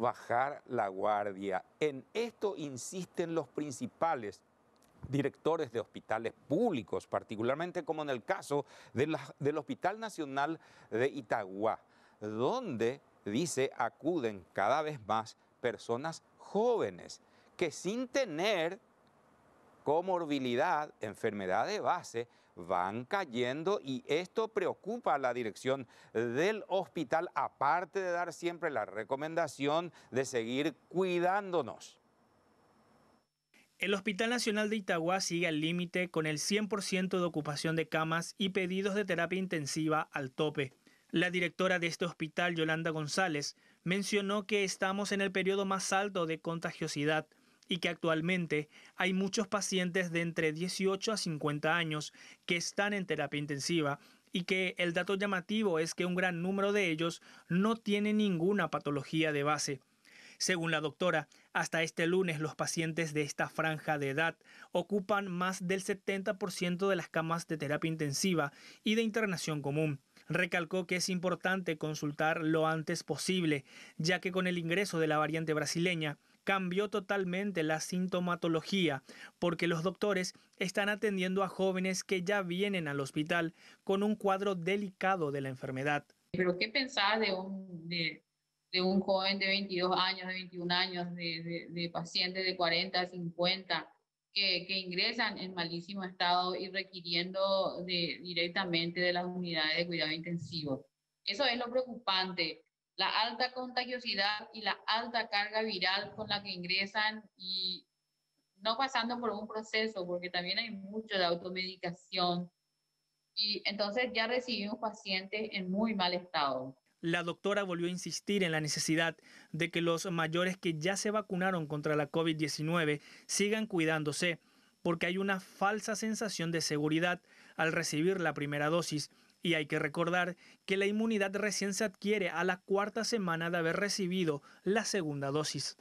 bajar la guardia. En esto insisten los principales directores de hospitales públicos, particularmente como en el caso del Hospital Nacional de Itagua, donde, dice, acuden cada vez más personas jóvenes que sin tener comorbilidad, enfermedad de base, van cayendo y esto preocupa a la dirección del hospital, aparte de dar siempre la recomendación de seguir cuidándonos. El Hospital Nacional de Itagua sigue al límite con el 100% de ocupación de camas y pedidos de terapia intensiva al tope. La directora de este hospital, Yolanda González, mencionó que estamos en el periodo más alto de contagiosidad, y que actualmente hay muchos pacientes de entre 18 a 50 años que están en terapia intensiva y que el dato llamativo es que un gran número de ellos no tiene ninguna patología de base. Según la doctora, hasta este lunes los pacientes de esta franja de edad ocupan más del 70% de las camas de terapia intensiva y de internación común. Recalcó que es importante consultar lo antes posible, ya que con el ingreso de la variante brasileña, cambió totalmente la sintomatología, porque los doctores están atendiendo a jóvenes que ya vienen al hospital con un cuadro delicado de la enfermedad. ¿Pero qué pensás de un, de, un joven de 22 años, de 21 años, de, de, de pacientes de 40, 50? Que, ingresan en malísimo estado y requiriendo de, directamente de las unidades de cuidado intensivo. Eso es lo preocupante la alta contagiosidad y la alta carga viral con la que ingresan y no pasando por un proceso, porque también hay mucho de automedicación. Y entonces ya un paciente en muy mal estado. La doctora volvió a insistir en la necesidad de que los mayores que ya se vacunaron contra la COVID-19 sigan cuidándose, porque hay una falsa sensación de seguridad al recibir la primera dosis y hay que recordar que la inmunidad recién se adquiere a la cuarta semana de haber recibido la segunda dosis.